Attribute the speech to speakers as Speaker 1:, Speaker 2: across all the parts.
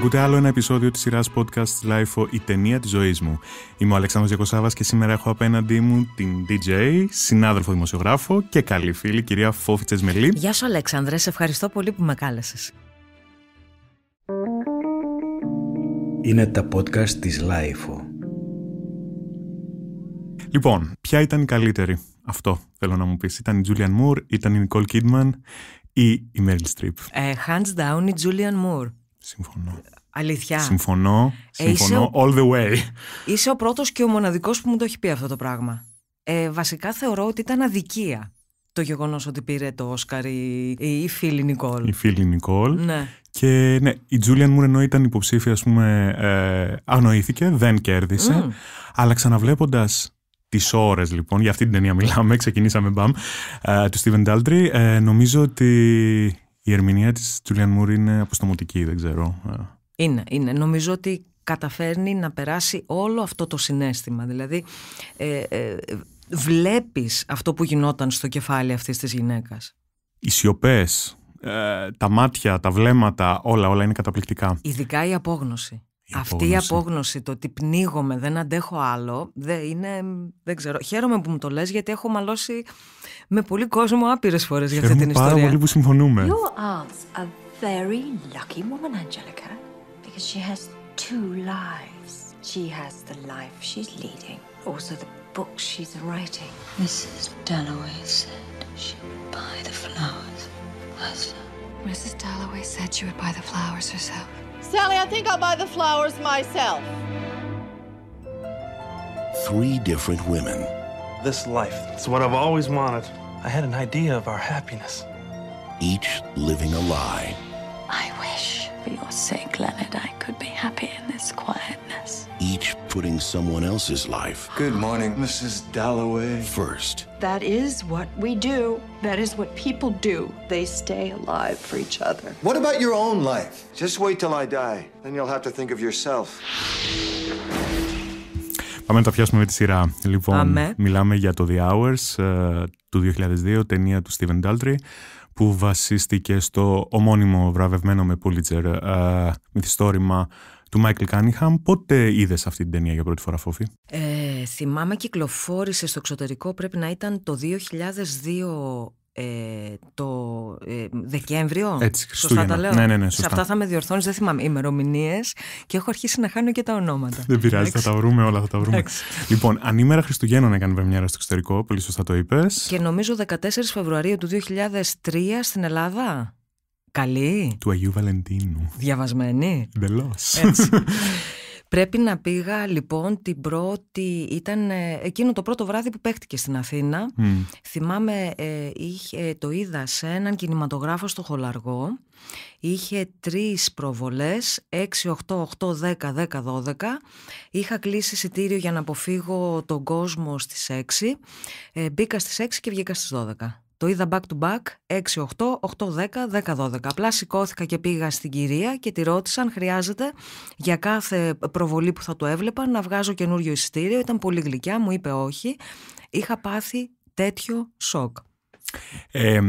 Speaker 1: Ακούτε άλλο ένα επεισόδιο της σειράς podcast Lifeo, «Η ταινία της ζωής μου». Είμαι ο Αλεξάνδρος Γιακοσάβας και σήμερα έχω απέναντί μου την DJ, συνάδελφο δημοσιογράφο και καλή φίλη, κυρία Φόφη Τσεσμελή.
Speaker 2: Γεια σου Αλεξάνδρε, σε ευχαριστώ πολύ που με κάλεσες.
Speaker 1: Είναι τα podcast της Lifeo. Λοιπόν, ποια ήταν η καλύτερη, αυτό θέλω να μου πεις. Ήταν η Julian Moore, ήταν η Nicole Kidman ή η Meryl Streep.
Speaker 2: Ε, hands down η Julian Moore. Συμφωνώ. Αλήθεια. Συμφωνώ. Ε, συμφωνώ all the way. Είσαι ο πρώτος και ο μοναδικός που μου το έχει πει αυτό το πράγμα. Ε, βασικά θεωρώ ότι ήταν αδικία το γεγονός ότι πήρε το Όσκαρ η, η Φίλη Νικόλ.
Speaker 1: Η Φίλη Νικόλ. Ναι. Και ναι, η Τζούλιαν Μουρ ενώ ήταν υποψήφια, ας πούμε, ε, αγνοήθηκε, δεν κέρδισε. Αλλά ξαναβλέποντας τις ώρες, λοιπόν, για αυτή την ταινία μιλάμε, ξεκινήσαμε μπαμ, ε, του Στίβεν Ντάλτρι, ε, νομίζω ότι η ερμηνεία της Τζουλιαν Μουρ είναι αποστομωτική, δεν ξέρω.
Speaker 2: Είναι, είναι. Νομίζω ότι καταφέρνει να περάσει όλο αυτό το συνέστημα. Δηλαδή, ε, ε βλέπεις αυτό που γινόταν στο κεφάλι αυτής της γυναίκας.
Speaker 1: Οι σιωπές, ε, τα μάτια, τα βλέμματα, όλα, όλα είναι καταπληκτικά.
Speaker 2: Ειδικά η απόγνωση. Αυτή απόγνωση. η απόγνωση, το ότι πνίγομαι, δεν αντέχω άλλο, δεν είναι, δεν ξέρω. Χαίρομαι που μου το λες γιατί έχω μαλώσει με πολύ κόσμο άπειρες φορές Χαίρομαι για αυτή την ιστορία. ιστορία. πάρα πολύ που συμφωνούμε. Your aunt's a very lucky woman, Angelica, because she has two lives. She has the life she's leading, also the book she's writing. Mrs. Dalloway said she would buy the flowers herself. Mrs. Dalloway said she would buy the flowers herself.
Speaker 1: Sally, I think I'll buy the flowers myself.
Speaker 2: Three different women. This life, it's what I've always wanted. I had an idea of our happiness. Each living a lie. For your sake, Leonard, I could be happy in this quietness. Each putting someone else's life. Good morning, Mrs. Dalloway. First. That is what we do. That is what people do. They stay alive for each other. What about your own life? Just wait till I die. Then you'll have to think of yourself.
Speaker 1: Πάμε να τα πιάσουμε με τη σειρά. Λοιπόν, Αμέ. μιλάμε για το The Hours του 2002, ταινία του Steven Daltrey. που βασίστηκε στο ομώνυμο βραβευμένο με Πούλιτζερ μυθιστόρημα του Μάικλ Κάνιχαμ. Πότε είδες αυτή την ταινία για πρώτη φορά, Φόφη.
Speaker 2: Ε, θυμάμαι κυκλοφόρησε στο εξωτερικό, πρέπει να ήταν το 2002 ε, το ε, Δεκέμβριο. σωστά τα λέω. Ναι, ναι, ναι, σωστά. Σε αυτά θα με διορθώνεις, δεν θυμάμαι ημερομηνίες και έχω αρχίσει να χάνω και τα ονόματα. Δεν πειράζει, θα τα
Speaker 1: βρούμε όλα, θα τα βρούμε. Λοιπόν, ανήμερα Χριστουγέννων έκανε βεμιέρα στο εξωτερικό, πολύ σωστά το είπες.
Speaker 2: Και νομίζω 14 Φεβρουαρίου του 2003 στην Ελλάδα. Καλή.
Speaker 1: Του Αγίου Βαλεντίνου. Διαβασμένη. Εντελώς.
Speaker 2: Πρέπει να πήγα λοιπόν την πρώτη, ήταν ε, εκείνο το πρώτο βράδυ που παίχτηκε στην Αθήνα. Mm. Θυμάμαι ε, είχε, το είδα σε έναν κινηματογράφο στο Χολαργό. Είχε τρεις προβολές, 6, 8, 8, 10, 10, 12. Είχα κλείσει εισιτήριο για να αποφύγω τον κόσμο στις 6. Ε, μπήκα στις 6 και βγήκα στις 12. Το είδα back to back 6-8, 8-10, 10-12. Απλά σηκώθηκα και πήγα στην κυρία και τη ρώτησα αν χρειάζεται για κάθε προβολή που θα το έβλεπα να βγάζω καινούριο εισιτήριο. Ήταν πολύ γλυκιά, μου είπε όχι. Είχα πάθει τέτοιο σοκ.
Speaker 1: Ε,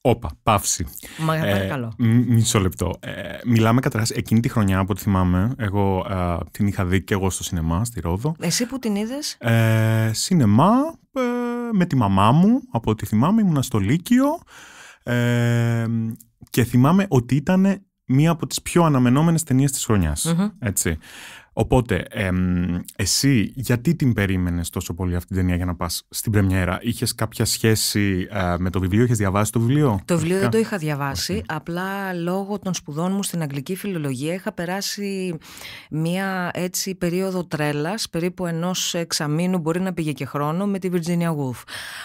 Speaker 1: όπα, παύση. Μα ε, καλό. μισό λεπτό. Ε, μιλάμε καταρχάς εκείνη τη χρονιά, από ό,τι θυμάμαι. Εγώ την είχα δει και εγώ στο σινεμά, στη Ρόδο.
Speaker 2: Εσύ που την είδες.
Speaker 1: Ε, σινεμά. Ε, με τη μαμά μου, από ό,τι θυμάμαι, ήμουνα στο Λύκειο ε, και θυμάμαι ότι ήταν μία από τις πιο αναμενόμενες ταινίες της χρονιας Έτσι. Οπότε, εσύ γιατί την περίμενες τόσο πολύ αυτή την ταινία για να πας στην πρεμιέρα. Είχες κάποια σχέση ε, με το βιβλίο, είχες διαβάσει το βιβλίο. Το
Speaker 2: βιβλίο δεν το είχα διαβάσει, απλά λόγω των σπουδών μου στην αγγλική φιλολογία είχα περάσει μία έτσι περίοδο τρέλας, περίπου ενός εξαμήνου μπορεί να πήγε και χρόνο με τη Virginia Woolf.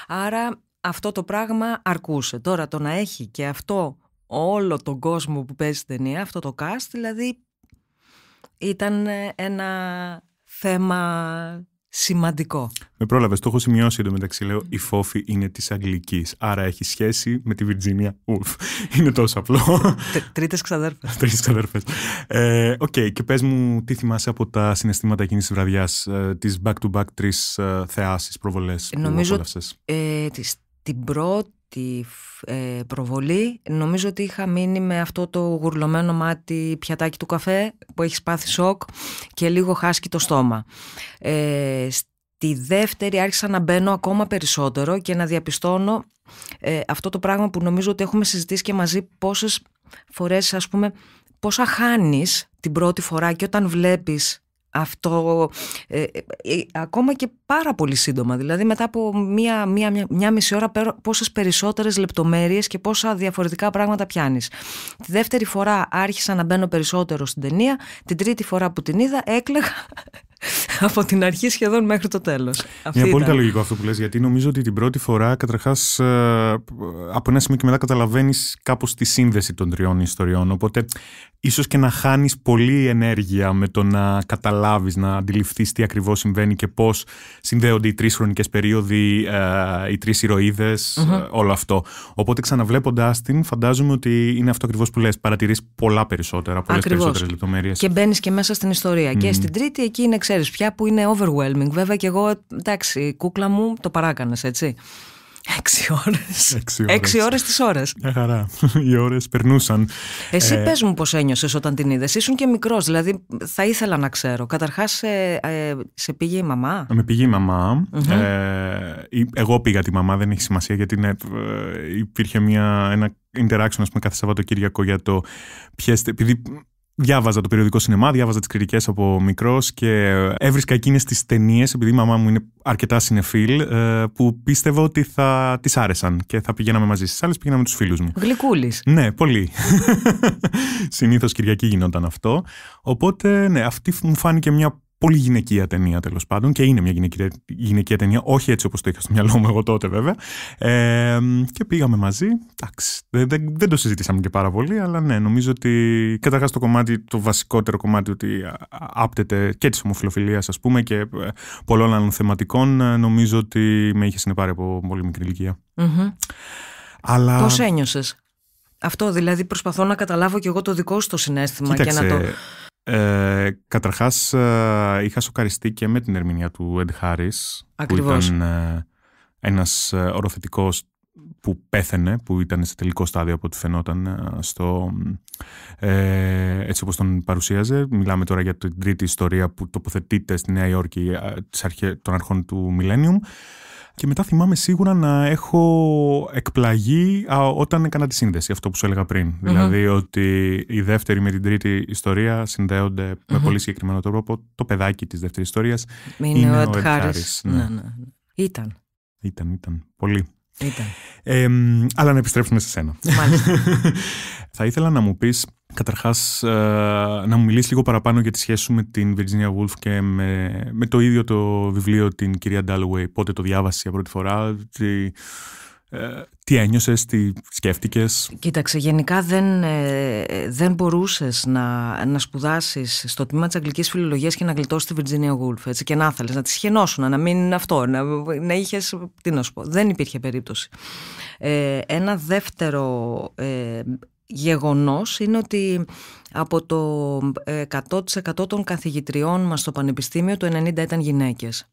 Speaker 2: Άρα αυτό το πράγμα αρκούσε. Τώρα το να έχει και αυτό όλο τον κόσμο που παίζει την ταινία, αυτό το cast, δηλαδή ήταν ε, ένα θέμα σημαντικό.
Speaker 1: Με πρόλαβες, το έχω σημειώσει εντωμεταξύ. Λέω η φόφη είναι της Αγγλικής. Άρα έχει σχέση με τη Βιρτζίνια Ουφ, Είναι τόσο απλό. Τρίτες ξαδέρφες. Τρίτες ξαδέρφες. Ε, οκ, και πες μου τι θυμάσαι από τα συναισθήματα εκείνης της βραδιάς, ε, τι back-to-back τρει θεάσεις προβολές που
Speaker 2: την πρώτη τη ε, προβολή νομίζω ότι είχα μείνει με αυτό το γουρλωμένο μάτι πιατάκι του καφέ που έχει πάθει σοκ και λίγο χάσκι το στόμα. Ε, στη δεύτερη άρχισα να μπαίνω ακόμα περισσότερο και να διαπιστώνω ε, αυτό το πράγμα που νομίζω ότι έχουμε συζητήσει και μαζί πόσες φορές ας πούμε πόσα χάνεις την πρώτη φορά και όταν βλέπεις αυτό ε, ε, ακόμα και πάρα πολύ σύντομα. Δηλαδή μετά από μία, μία, μία, μισή ώρα πόσες περισσότερες λεπτομέρειες και πόσα διαφορετικά πράγματα πιάνεις. Τη δεύτερη φορά άρχισα να μπαίνω περισσότερο στην ταινία, την τρίτη φορά που την είδα έκλαιγα από την αρχή σχεδόν μέχρι το τέλος. Είναι πολύ λογικό
Speaker 1: αυτό που λες, γιατί νομίζω ότι την πρώτη φορά, καταρχάς, ε, από ένα σημείο και μετά καταλαβαίνεις κάπως τη σύνδεση των τριών ιστοριών. Οπότε, ίσως και να χάνεις πολλή ενέργεια με το να καταλάβεις, να αντιληφθείς τι ακριβώς συμβαίνει και πώς συνδέονται οι τρεις χρονικές περίοδοι, ε, οι τρεις ηρωίδες, mm-hmm. Ε, όλο αυτό. Οπότε, ξαναβλέποντά την, φαντάζομαι ότι είναι αυτό ακριβώς που λες. Παρατηρείς πολλά περισσότερα, πολλές περισσότερες λεπτομέρειες. Και
Speaker 2: μπαίνεις και μέσα στην ιστορία. Και στην τρίτη, εκεί είναι ξέρεις πια που είναι overwhelming. Βέβαια και εγώ, εντάξει, η κούκλα μου το παράκανες, έτσι. Έξι
Speaker 1: ώρες. Έξι ώρες, Έξι
Speaker 2: ώρες τις ώρες. Μια
Speaker 1: χαρά. Οι ώρες περνούσαν. Εσύ ε... πες μου
Speaker 2: πώς ένιωσες όταν την είδες. Ήσουν και μικρός, δηλαδή θα ήθελα να ξέρω. Καταρχάς ε, ε, σε πήγε η μαμά.
Speaker 1: Με πήγε η μαμα ε, εγώ πήγα τη μαμά, δεν έχει σημασία γιατί υπήρχε ένα interaction ας πούμε, κάθε Σαββατοκύριακο για το ποιες διάβαζα το περιοδικό σινεμά, διάβαζα τις κριτικές από μικρός και έβρισκα εκείνες τις ταινίες, επειδή η μαμά μου είναι αρκετά συνεφίλ, ε, που πίστευα ότι θα τις άρεσαν και θα πηγαίναμε μαζί. Στις άλλες πήγαιναμε με τους φίλους μου. Γλυκούλης. Ναι, πολύ. Συνήθως Κυριακή γινόταν αυτό. Οπότε, ναι, αυτή μου φάνηκε μια πολύ γυναικεία ταινία τέλος πάντων και είναι μια γυναικεία, ταινία, όχι έτσι όπως το είχα στο μυαλό μου εγώ τότε βέβαια. Ε, και πήγαμε μαζί. Εντάξει, δεν, δεν, δεν, το συζητήσαμε και πάρα πολύ, αλλά ναι, νομίζω ότι καταρχάς το κομμάτι, το βασικότερο κομμάτι ότι άπτεται και της ομοφιλοφιλίας, ας πούμε, και ε, πολλών άλλων θεματικών, ε, νομίζω ότι με είχε συνεπάρει από πολύ μικρή ηλικία.
Speaker 2: Mm-hmm. Αλλά... Πώς ένιωσες. Αυτό δηλαδή προσπαθώ να καταλάβω και εγώ το δικό σου το συνέστημα και να το.
Speaker 1: Ε, καταρχάς ε, είχα σοκαριστεί και με την ερμηνεία του Ed Harris που ήταν ε, ένας ε, οροθετικός που πέθαινε, που ήταν σε τελικό στάδιο από ό,τι φαινόταν στο, έτσι όπως τον παρουσίαζε. Μιλάμε τώρα για την τρίτη ιστορία που τοποθετείται στη Νέα Υόρκη της των αρχών του Millennium. Και μετά θυμάμαι σίγουρα να έχω εκπλαγεί όταν έκανα τη σύνδεση, αυτό που σου έλεγα πριν. Δηλαδή ότι η δεύτερη με την τρίτη ιστορία με πολύ συγκεκριμένο τρόπο. Το παιδάκι της δεύτερης ιστορίας είναι, είναι ο Ed, ναι. Ναι, ναι.
Speaker 2: ναι, Ήταν.
Speaker 1: Ήταν, ήταν. Πολύ. Ήταν. αλλά να επιστρέψουμε σε σένα. Μάλιστα. Θα ήθελα να μου πεις Καταρχάς ε, να μου μιλήσεις λίγο παραπάνω για τη σχέση σου με την Virginia Woolf και με, με το ίδιο το βιβλίο την κυρία Ντάλουεϊ. Πότε το διάβασες για πρώτη φορά, τι, ε, τι ένιωσες, τι σκέφτηκες.
Speaker 2: Κοίταξε, γενικά δεν, ε, δεν μπορούσες να, να σπουδάσεις στο τμήμα της αγγλικής φιλολογίας και να γλιτώσεις τη Virginia Woolf. Έτσι, και να θέλει, να τη σχενώσουν, να μην είναι αυτό, να, να είχες, τι να σου πω, δεν υπήρχε περίπτωση. Ε, ένα δεύτερο γεγονός είναι ότι από το 100% ε, των καθηγητριών μας στο Πανεπιστήμιο το 90% ήταν γυναίκες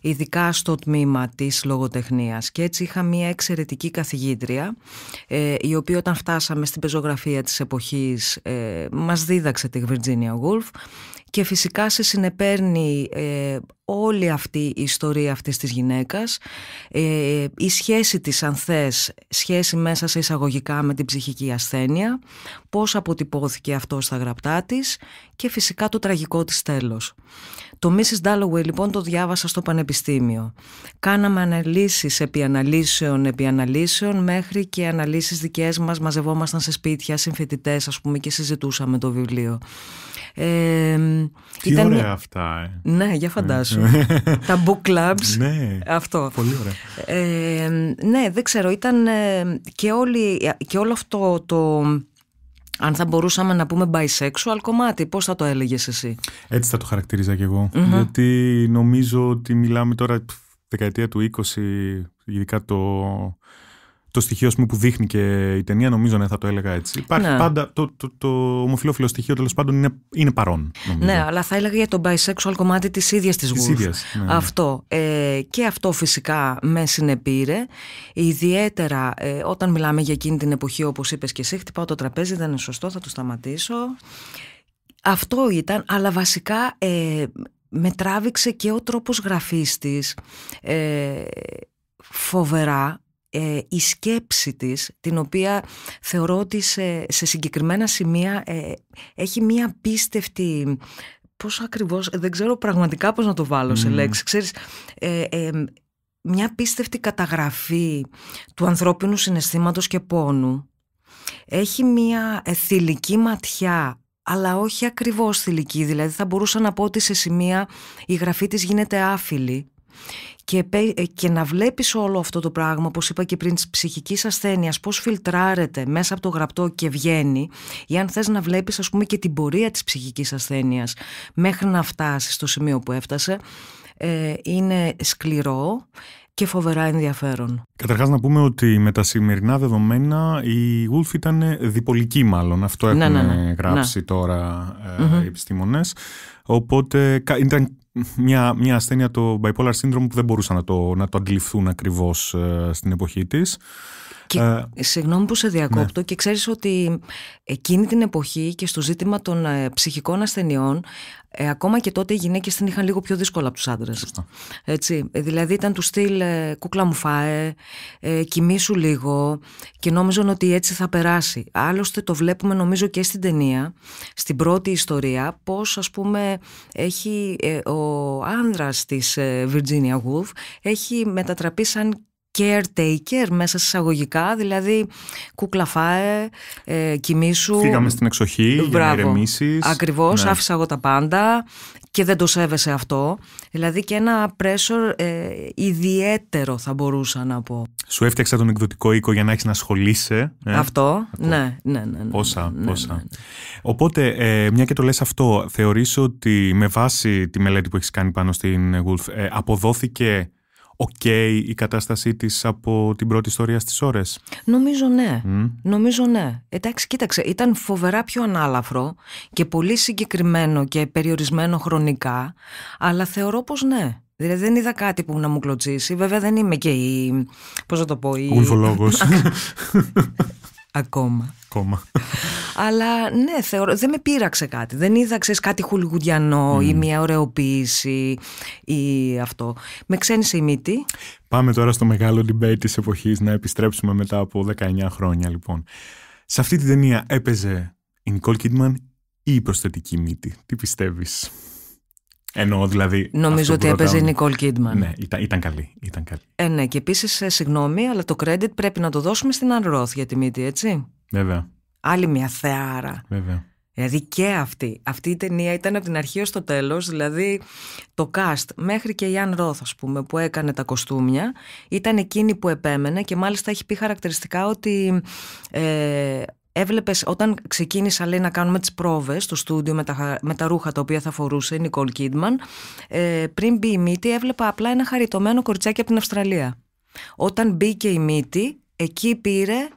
Speaker 2: ειδικά στο τμήμα της λογοτεχνίας και έτσι είχα μια εξαιρετική καθηγήτρια ε, η οποία όταν φτάσαμε στην πεζογραφία της εποχής ε, μας δίδαξε τη Virginia Woolf και φυσικά σε συνεπέρνει ε, όλη αυτή η ιστορία αυτής της γυναίκας, ε, η σχέση της αν θες, σχέση μέσα σε εισαγωγικά με την ψυχική ασθένεια, πώς αποτυπώθηκε αυτό στα γραπτά της και φυσικά το τραγικό της τέλος. Το Mrs. Dalloway λοιπόν το διάβασα στο πανεπιστήμιο. Κάναμε αναλύσεις επί αναλύσεων επί αναλύσεων μέχρι και αναλύσεις δικές μας μαζευόμασταν σε σπίτια συμφετητές ας πούμε και συζητούσαμε το βιβλίο. Ε, Τι ήταν... ωραία αυτά. Ε. Ναι, για φαντάσου. Ναι. Τα book clubs. Ναι, αυτό. Πολύ ωραία. Ε, ναι, δεν ξέρω. Ήταν ε, και, όλη, και όλο αυτό το αν θα μπορούσαμε να πούμε bisexual κομμάτι, πώς θα το έλεγες εσύ.
Speaker 1: Έτσι θα το χαρακτηρίζα κι εγω Γιατί νομίζω ότι μιλάμε τώρα δεκαετία του 20, ειδικά το το στοιχείο που δείχνει και η ταινία, νομίζω ναι, θα το έλεγα έτσι. Υπάρχει ναι. πάντα το, το, το ομοφιλόφιλο στοιχείο τέλος πάντων είναι, είναι παρόν.
Speaker 2: Νομίζω. Ναι, αλλά θα έλεγα για το bisexual κομμάτι της ίδιας της Wolf. Αυτό. Ε, και αυτό φυσικά με συνεπήρε. Ιδιαίτερα ε, όταν μιλάμε για εκείνη την εποχή, όπως είπες και εσύ, χτυπάω το τραπέζι, δεν είναι σωστό, θα το σταματήσω. Αυτό ήταν, αλλά βασικά ε, με τράβηξε και ο τρόπος γραφής της ε, φοβερά ε, η σκέψη της, την οποία θεωρώ ότι σε, συγκεκριμένα σημεία ε, έχει μία πίστευτη πώς ακριβώς, ε, δεν ξέρω πραγματικά πώς να το βάλω σε λέξη, ξέρεις, μια πίστευτη καταγραφή του ανθρώπινου συναισθήματος και πόνου. Έχει μια θηλυκή ματιά, αλλά όχι ακριβώς θηλυκή, δηλαδή θα μπορούσα να πω ότι σε σημεία η γραφή της γίνεται άφιλη και, ε, και να βλέπεις όλο αυτό το πράγμα, όπως είπα και πριν, της ψυχικής ασθένειας, πώς φιλτράρεται μέσα από το γραπτό και βγαίνει, ή αν θες να βλέπεις ας πούμε και την πορεία της ψυχικής ασθένειας μέχρι να φτάσεις στο σημείο που έφτασε, ε, είναι σκληρό και φοβερά ενδιαφέρον.
Speaker 1: Καταρχάς να πούμε ότι με τα σημερινά δεδομένα η Wolf ήταν διπολική, μάλλον. Αυτό ναι, ναι, έχουν ναι. γράψει τώρα ε, οι επιστήμονες. Οπότε ήταν μια, μια ασθένεια το bipolar syndrome που δεν μπορούσαν να το, να το αντιληφθούν ακριβώς ε, στην εποχή της. Και, ε,
Speaker 2: συγγνώμη που σε διακόπτω ναι. και ξέρεις ότι εκείνη την εποχή και στο ζήτημα των ε, ψυχικών ασθενειών ε, ακόμα και τότε οι γυναίκες την είχαν λίγο πιο δύσκολα από τους άντρες. Έτσι. Ε, δηλαδή ήταν του στυλ ε, κούκλα μου φάε, ε, κοιμήσου λίγο και νόμιζαν ότι έτσι θα περάσει. Άλλωστε το βλέπουμε νομίζω και στην ταινία, στην πρώτη ιστορία, πώς ας πούμε έχει ε, ο άνδρας της Virginia Woolf έχει μετατραπεί σαν caretaker μέσα σε εισαγωγικά, δηλαδή κούκλα φάε, ε, κοιμήσου. Φύγαμε στην εξοχή Μπράβο. για να Ακριβώς, ναι. άφησα εγώ τα πάντα και δεν το σέβεσαι αυτό. Δηλαδή και ένα pressure ε, ιδιαίτερο θα μπορούσα να πω.
Speaker 1: Σου έφτιαξα τον εκδοτικό οίκο για να έχεις να ασχολείσαι. Ε?
Speaker 2: Αυτό, ναι, ναι, ναι, ναι.
Speaker 1: Πόσα, ναι, πόσα. Ναι, Οπότε, ε, μια και το λες αυτό, θεωρείς ότι με βάση τη μελέτη που έχεις κάνει πάνω στην Wolf, αποδόθηκε οκ η κατάστασή της από την πρώτη ιστορία στις ώρες.
Speaker 2: Νομίζω ναι. Νομίζω ναι. Εντάξει, κοίταξε, ήταν φοβερά πιο ανάλαφρο και πολύ συγκεκριμένο και περιορισμένο χρονικά, αλλά θεωρώ πως ναι. Δηλαδή δεν είδα κάτι που να μου κλωτσίσει. Βέβαια δεν είμαι και η... Πώς να το πω... Η... Ουλφολόγο. Ακόμα. Αλλά ναι, θεωρώ, δεν με πείραξε κάτι. Δεν είδα, ξέρεις, κάτι χουλγουδιανό η μύτη.
Speaker 1: Πάμε τώρα στο μεγάλο debate της εποχής, να επιστρέψουμε μετά από 19 χρόνια λοιπόν. Σε αυτή την ταινία έπαιζε η Νικόλ Κίτμαν ή η προσθετική μύτη. Τι πιστεύεις? Εννοώ δηλαδή. Νομίζω ότι έπαιζε η Νικόλ Κίντμαν Ναι, ήταν, καλή. Ήταν καλή.
Speaker 2: Ε, ναι, και επίσης, ε, συγγνώμη, αλλά το credit πρέπει να το δώσουμε στην Αν Ροθ για τη μύτη, έτσι. Βέβαια. Άλλη μια θεάρα. Βέβαια. Δηλαδή και αυτή. Αυτή η ταινία ήταν από την αρχή ως το τέλος, δηλαδή το cast μέχρι και η Αν Ροθ ας πούμε, που έκανε τα κοστούμια, ήταν εκείνη που επέμενε και μάλιστα έχει πει χαρακτηριστικά ότι ε, έβλεπες όταν ξεκίνησα λέει, να κάνουμε τις πρόβες στο στούντιο με τα, ρούχα τα οποία θα φορούσε η Νικόλ Κίτμαν. Ε, πριν μπει η μύτη, έβλεπα απλά ένα χαριτωμένο κοριτσάκι από την Αυστραλία. Όταν μπήκε η μύτη, εκεί πήρε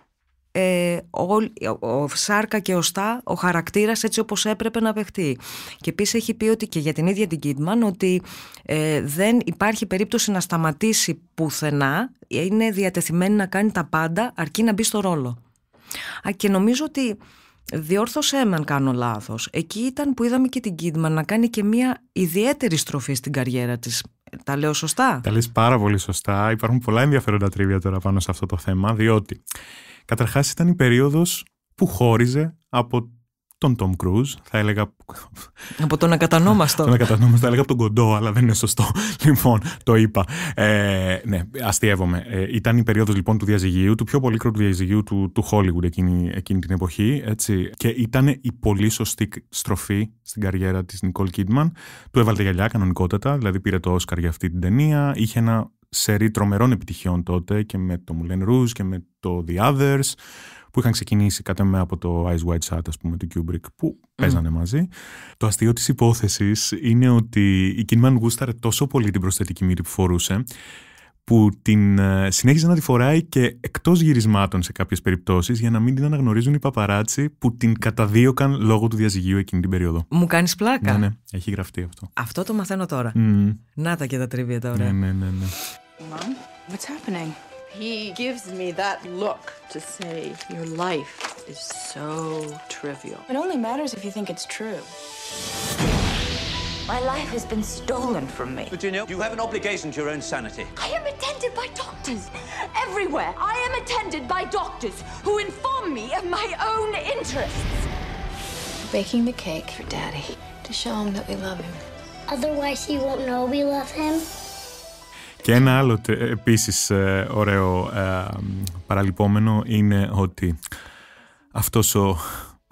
Speaker 2: ε, ο, ο, σάρκα και οστά ο χαρακτήρας έτσι όπως έπρεπε να παιχτεί. Και επίσης έχει πει ότι και για την ίδια την Κίτμαν ότι ε, δεν υπάρχει περίπτωση να σταματήσει πουθενά, είναι διατεθειμένη να κάνει τα πάντα αρκεί να μπει στο ρόλο. Α, και νομίζω ότι διόρθωσέ με αν κάνω λάθος. Εκεί ήταν που είδαμε και την Κίτμαν να κάνει και μια ιδιαίτερη στροφή στην καριέρα της. Τα λέω σωστά.
Speaker 1: Τα λες πάρα πολύ σωστά. Υπάρχουν πολλά ενδιαφέροντα τρίβια τώρα πάνω σε αυτό το θέμα, διότι καταρχάς ήταν η περίοδος που χώριζε από τον Τόμ Κρούζ, θα έλεγα.
Speaker 2: Από τον ακατανόμαστο. τον ακατανόμαστο,
Speaker 1: θα έλεγα από τον κοντό, αλλά δεν είναι σωστό. Λοιπόν, το είπα. Ε, ναι, αστείευομαι. Ε, ήταν η περίοδος λοιπόν του διαζυγίου, του πιο του διαζυγίου του, του Hollywood εκείνη, εκείνη την εποχή. Έτσι. Και ήταν η πολύ σωστή στροφή στην καριέρα της Νικόλ Κίτμαν. Του έβαλε γυαλιά κανονικότατα, δηλαδή πήρε το Όσκαρ για αυτή την ταινία. Είχε ένα σερί τρομερών επιτυχιών τότε και με το Moulin Rouge και με το The Others που είχαν ξεκινήσει κάτω με από το Ice White Shut, ας πούμε, του Kubrick, που παίζανε μαζί. Το αστείο της υπόθεσης είναι ότι η Κινμάν γούσταρε τόσο πολύ την προσθετική μύρη που φορούσε, που την ε, συνέχιζε να τη φοράει και εκτός γυρισμάτων σε κάποιες περιπτώσεις για να μην την αναγνωρίζουν οι παπαράτσι που την καταδίωκαν λόγω του διαζυγίου εκείνη την περίοδο. Μου κάνεις πλάκα. Ναι, ναι, έχει γραφτεί αυτό.
Speaker 2: Αυτό το μαθαίνω τώρα. Να τα και τα τρίβια τώρα. Ναι, ναι, ναι. ναι. Mom, what's happening?
Speaker 1: He gives me that look to say, your life is so
Speaker 2: trivial. It only matters if you think it's true. My life has been stolen from me. Virginia, you have an obligation to your own sanity. I am attended by doctors
Speaker 1: everywhere. I am attended by doctors who inform me of my own interests. Baking the cake for Daddy to show him that we love him.
Speaker 2: Otherwise, he won't know we love him.
Speaker 1: Και ένα άλλο επίσης ε, ωραίο ε, παραλυπόμενο είναι ότι αυτός ο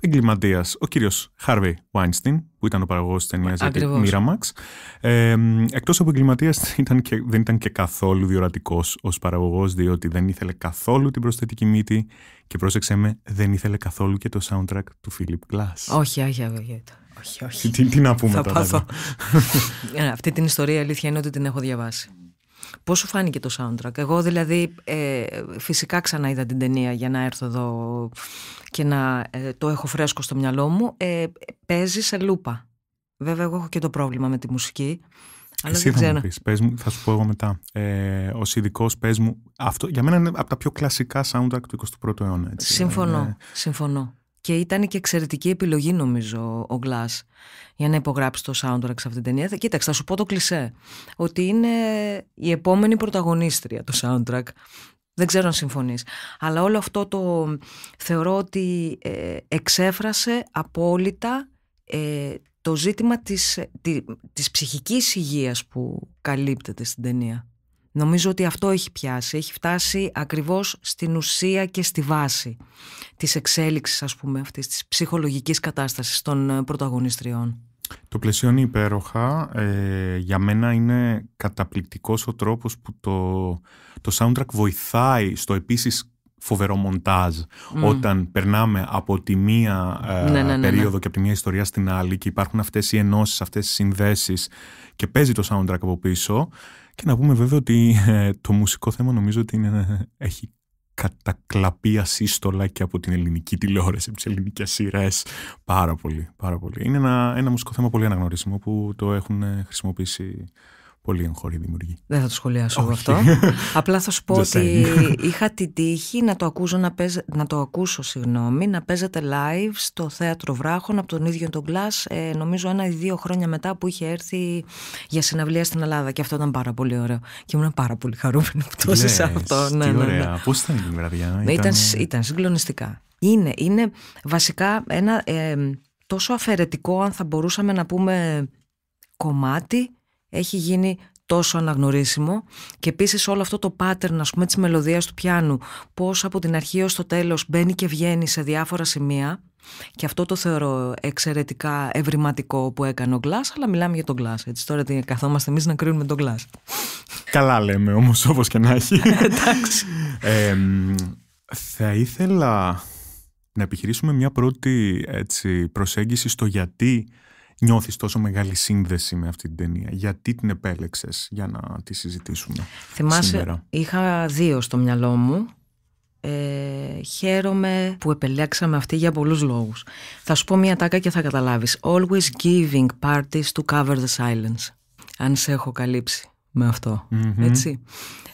Speaker 1: εγκληματίας, ο κύριος Χάρβι Βάινστιν, που ήταν ο παραγωγός της ταινίας για τη Miramax. Ε, Εκτός από εγκληματίας, δεν ήταν και καθόλου διορατικός ως παραγωγός, διότι δεν ήθελε καθόλου την προσθετική μύτη και πρόσεξε με, δεν ήθελε καθόλου και το soundtrack του Φίλιπ Γκλάς.
Speaker 2: Όχι, όχι, όχι. όχι, όχι. Τι, τι, να πούμε τώρα. Ε, αυτή την ιστορία, αλήθεια είναι ότι την έχω διαβάσει. Πώς σου φάνηκε το soundtrack. Εγώ δηλαδή ε, φυσικά ξανά είδα την ταινία για να έρθω εδώ και να ε, το έχω φρέσκο στο μυαλό μου. Ε, παίζεις σε λούπα. Βέβαια εγώ έχω και το πρόβλημα με τη μουσική. Αλλά Εσύ δεν θα μου
Speaker 1: πες θα σου πω εγώ μετά. Ε, ο ειδικό πες μου, αυτό για μένα είναι από τα πιο κλασικά soundtrack του 21ου αιώνα. Έτσι. Ε, συμφωνώ, ε,
Speaker 2: συμφωνώ και ήταν και εξαιρετική επιλογή νομίζω ο Glass για να υπογράψει το soundtrack σε αυτήν την ταινία. Κοίταξε, θα σου πω το κλισέ, ότι είναι η επόμενη πρωταγωνίστρια το soundtrack. Δεν ξέρω αν συμφωνείς. Αλλά όλο αυτό το θεωρώ ότι ε, εξέφρασε απόλυτα ε, το ζήτημα της, ε, της, της ψυχικής υγείας που καλύπτεται στην ταινία. Νομίζω ότι αυτό έχει πιάσει, έχει φτάσει ακριβώς στην ουσία και στη βάση της εξέλιξης ας πούμε αυτής της ψυχολογικής κατάστασης των ε, πρωταγωνιστριών.
Speaker 1: Το είναι υπέροχα. Ε, για μένα είναι καταπληκτικός ο τρόπος που το, το soundtrack βοηθάει στο επίσης φοβερό μοντάζ όταν περνάμε από τη μία ε, ναι, ναι, ναι, περίοδο και από τη μία ιστορία στην άλλη και υπάρχουν αυτές οι ενώσεις, αυτές οι συνδέσεις και παίζει το soundtrack από πίσω και να πούμε βέβαια ότι ε, το μουσικό θέμα νομίζω ότι είναι, ε, έχει κατακλαπεί ασύστολα και από την ελληνική τηλεόραση, από τις ελληνικές σειρές. Πάρα πολύ, πάρα πολύ. Είναι ένα, ένα μουσικό θέμα πολύ αναγνωρίσιμο που το έχουν ε, χρησιμοποιήσει πολύ εγχωρή δημιουργία.
Speaker 2: Δεν θα το σχολιάσω Όχι. αυτό. Απλά θα σου πω ότι είχα την τύχη να το, ακούσω, να, παίζ... συγγνώμη, να παίζεται live στο θέατρο Βράχων από τον ίδιο τον Glass, ε, νομίζω ένα ή δύο χρόνια μετά που είχε έρθει για συναυλία στην Ελλάδα. Και αυτό ήταν πάρα πολύ ωραίο. Και ήμουν πάρα πολύ χαρούμενο που το αυτό. Ναι, ναι, ναι. Πώς
Speaker 1: ήταν η βραδιά, ναι, ήταν...
Speaker 2: συγκλονιστικά. Είναι, είναι βασικά ένα ε, τόσο αφαιρετικό, αν θα μπορούσαμε να πούμε, κομμάτι έχει γίνει τόσο αναγνωρίσιμο και επίσης όλο αυτό το pattern ας πούμε της μελωδίας του πιάνου πώς από την αρχή ως το τέλος μπαίνει και βγαίνει σε διάφορα σημεία και αυτό το θεωρώ εξαιρετικά ευρηματικό που έκανε ο Glass, αλλά μιλάμε για τον Glass. Έτσι, τώρα τι καθόμαστε εμείς να κρίνουμε τον Glass.
Speaker 1: Καλά λέμε όμως όπως και να έχει. Εντάξει. θα ήθελα να επιχειρήσουμε μια πρώτη έτσι, προσέγγιση στο γιατί νιώθεις τόσο μεγάλη σύνδεση με αυτή την ταινία. Γιατί την επέλεξες για να τη συζητήσουμε Θυμάσαι,
Speaker 2: είχα δύο στο μυαλό μου. Ε, χαίρομαι που επελέξαμε αυτή για πολλούς λόγους. Θα σου πω μια τάκα και θα καταλάβεις. Always giving parties to cover the silence. Αν σε έχω καλύψει με αυτο έτσι.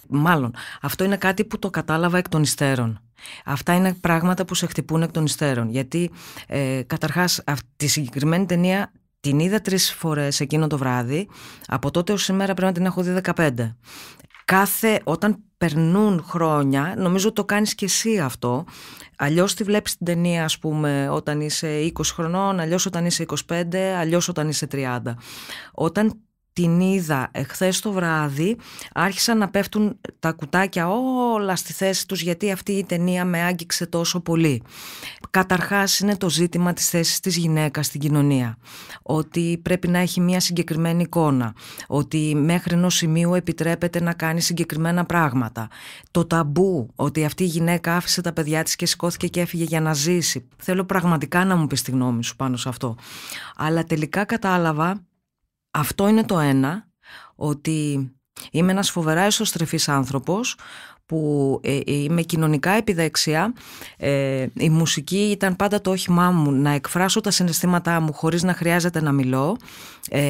Speaker 2: Μάλλον, αυτό είναι κάτι που το κατάλαβα εκ των υστέρων. Αυτά είναι πράγματα που σε χτυπούν εκ των υστέρων. Γιατί, ε, καταρχάς, αυτή τη συγκεκριμένη ταινία την είδα τρεις φορές εκείνο το βράδυ. Από τότε ως σήμερα πρέπει να την έχω δει 15. Κάθε, όταν περνούν χρόνια, νομίζω το κάνεις και εσύ αυτό. Αλλιώς τη βλέπεις την ταινία, ας πούμε, όταν είσαι 20 χρονών, αλλιώς όταν είσαι 25, αλλιώς όταν είσαι 30. Όταν την είδα εχθές το βράδυ, άρχισαν να πέφτουν τα κουτάκια όλα στη θέση τους γιατί αυτή η ταινία με άγγιξε τόσο πολύ. Καταρχάς είναι το ζήτημα της θέσης της γυναίκας στην κοινωνία. Ότι πρέπει να έχει μια συγκεκριμένη εικόνα. Ότι μέχρι ενός σημείου επιτρέπεται να κάνει συγκεκριμένα πράγματα. Το ταμπού ότι αυτή η γυναίκα άφησε τα παιδιά της και σηκώθηκε και έφυγε για να ζήσει. Θέλω πραγματικά να μου πεις τη γνώμη σου πάνω σε αυτό. Αλλά τελικά κατάλαβα αυτό είναι το ένα, ότι είμαι ένας φοβερά εσωστρεφής άνθρωπος που ε, ε, είμαι κοινωνικά επιδεξιά. Ε, η μουσική ήταν πάντα το όχημά μου να εκφράσω τα συναισθήματά μου χωρίς να χρειάζεται να μιλώ.